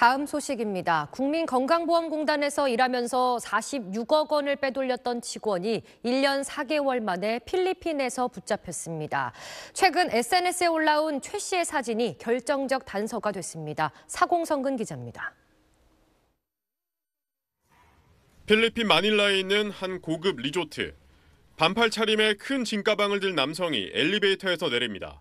다음 소식입니다. 국민건강보험공단에서 일하면서 46억 원을 빼돌렸던 직원이 1년 4개월 만에 필리핀에서 붙잡혔습니다. 최근 SNS에 올라온 최 씨의 사진이 결정적 단서가 됐습니다. 사공성근 기자입니다. 필리핀 마닐라에 있는 한 고급 리조트. 반팔 차림에 큰진가방을들 남성이 엘리베이터에서 내립니다.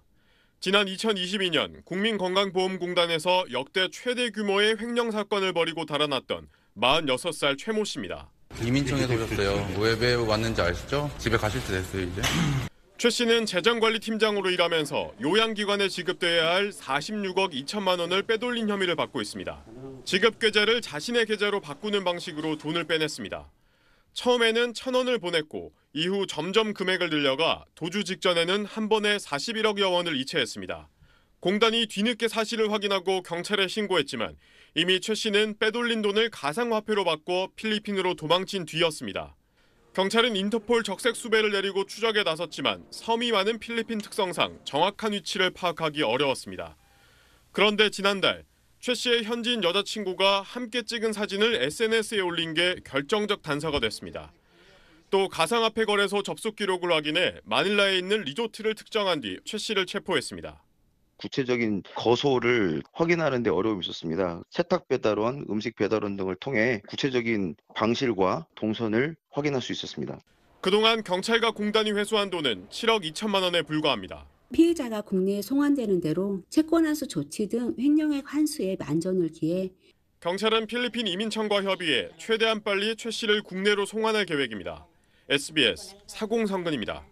지난 2022년 국민건강보험공단에서 역대 최대 규모의 횡령 사건을 벌이고 달아났던 46살 최모 씨입니다. 이민청에서 오셨어요. 왜, 왜 왔는지 아시죠? 집에 가실 때 됐어요, 이제. 최 씨는 재정관리팀장으로 일하면서 요양기관에 지급돼야 할 46억 2천만 원을 빼돌린 혐의를 받고 있습니다. 지급 계좌를 자신의 계좌로 바꾸는 방식으로 돈을 빼냈습니다. 처음에는 천 원을 보냈고 이후 점점 금액을 늘려가 도주 직전에는 한 번에 41억여 원을 이체했습니다. 공단이 뒤늦게 사실을 확인하고 경찰에 신고했지만 이미 최 씨는 빼돌린 돈을 가상화폐로 바꿔 필리핀으로 도망친 뒤였습니다. 경찰은 인터폴 적색 수배를 내리고 추적에 나섰지만 섬이 많은 필리핀 특성상 정확한 위치를 파악하기 어려웠습니다. 그런데 지난달 최 씨의 현지인 여자친구가 함께 찍은 사진을 SNS에 올린 게 결정적 단서가 됐습니다. 또 가상화폐 거래소 접속 기록을 확인해 마닐라에 있는 리조트를 특정한 뒤 최 씨를 체포했습니다. 구체적인 거소를 확인하는 데 어려움이 있었습니다. 세탁 배달원, 음식 배달원 등을 통해 구체적인 방실과 동선을 확인할 수 있었습니다. 그동안 경찰과 공단이 회수한 돈은 7억 2천만 원에 불과합니다. 피해자가 국내에 송환되는 대로 채권환수 조치 등 횡령액 환수에 만전을 기해 경찰은 필리핀 이민청과 협의해 최대한 빨리 최 씨를 국내로 송환할 계획입니다. SBS 사공성근입니다.